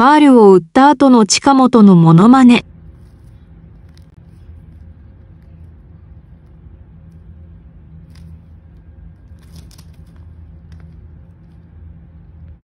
ファールを打った後の近本のモノマネ。